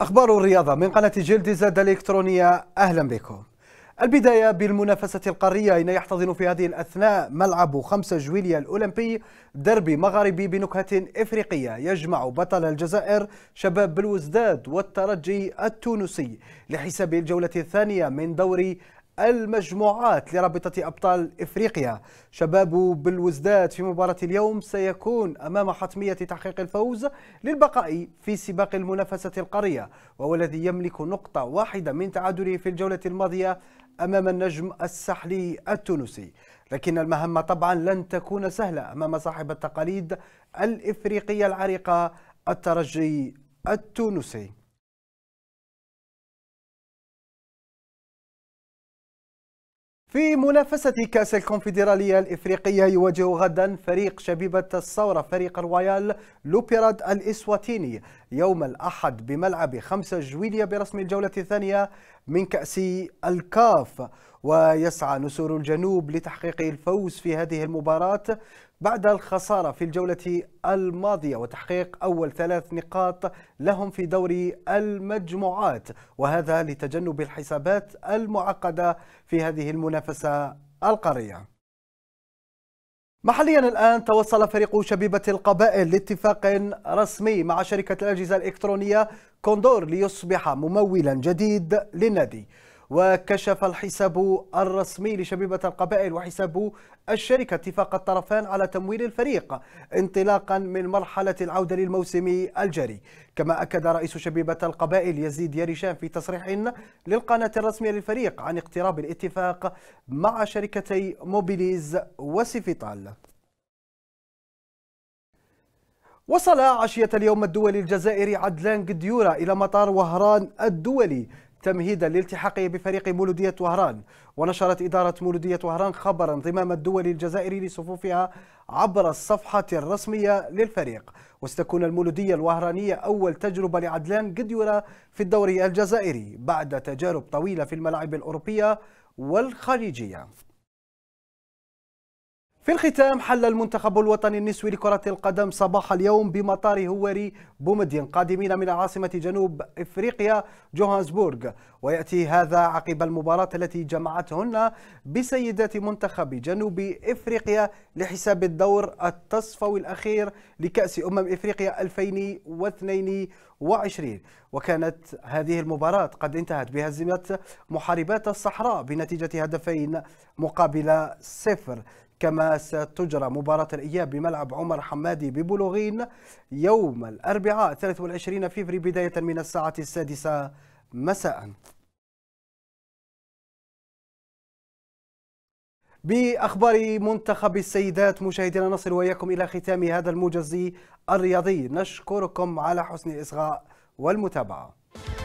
أخبار الرياضة من قناة جلد زاد الإلكترونية أهلا بكم البداية بالمنافسة القارية إن يحتضن في هذه الأثناء ملعب خمسة جويليا الأولمبي دربي مغاربي بنكهة إفريقية يجمع بطل الجزائر شباب بلوزداد والترجي التونسي لحساب الجولة الثانية من دوري المجموعات لرابطة أبطال إفريقيا شباب بالوزداد في مباراة اليوم سيكون أمام حتمية تحقيق الفوز للبقاء في سباق المنافسة القارية وهو الذي يملك نقطة واحدة من تعادله في الجولة الماضية أمام النجم السحلي التونسي لكن المهمة طبعا لن تكون سهلة أمام صاحب التقاليد الإفريقية العريقة الترجي التونسي في منافسة كأس الكونفدرالية الإفريقية يواجه غدا فريق شبيبة الصورة فريق رويال لوبيراد الإسواتيني يوم الأحد بملعب 5 جويلية برسم الجولة الثانية من كأس الكاف ويسعى نسور الجنوب لتحقيق الفوز في هذه المباراة بعد الخسارة في الجولة الماضية وتحقيق أول ثلاث نقاط لهم في دور المجموعات وهذا لتجنب الحسابات المعقدة في هذه المنافسة القارية محليا الآن توصل فريق شبيبة القبائل لاتفاق رسمي مع شركة الأجهزة الإلكترونية كوندور ليصبح ممولا جديد للنادي وكشف الحساب الرسمي لشبيبة القبائل وحساب الشركة اتفاق الطرفان على تمويل الفريق انطلاقا من مرحلة العودة للموسم الجاري كما أكد رئيس شبيبة القبائل يزيد يريشان في تصريح للقناة الرسمية للفريق عن اقتراب الاتفاق مع شركتي موبيليز وسيفيتال وصل عشية اليوم الدولي الجزائري عدلان قديورة إلى مطار وهران الدولي تمهيدا لالتحاقه بفريق مولودية وهران ونشرت إدارة مولودية وهران خبرا انضمام الدول الجزائري لصفوفها عبر الصفحة الرسمية للفريق وستكون المولودية الوهرانية أول تجربة لعدلان قد في الدوري الجزائري بعد تجارب طويلة في الملاعب الأوروبية والخليجية في الختام حل المنتخب الوطني النسوي لكرة القدم صباح اليوم بمطار هواري بومدين قادمين من عاصمة جنوب إفريقيا جوهانسبورغ ويأتي هذا عقب المباراة التي جمعتهن بسيدات منتخب جنوب إفريقيا لحساب الدور التصفوي الأخير لكأس أمم إفريقيا 2022 وكانت هذه المباراة قد انتهت بهزيمة محاربات الصحراء بنتيجة هدفين مقابل صفر كما ستجرى مباراة الإياب بملعب عمر حمادي ببلوغين يوم الأربعاء 23 فيفري بداية من الساعة السادسة مساء بأخبار منتخب السيدات مشاهدينا نصل وإياكم إلى ختام هذا الموجز الرياضي نشكركم على حسن الإصغاء والمتابعة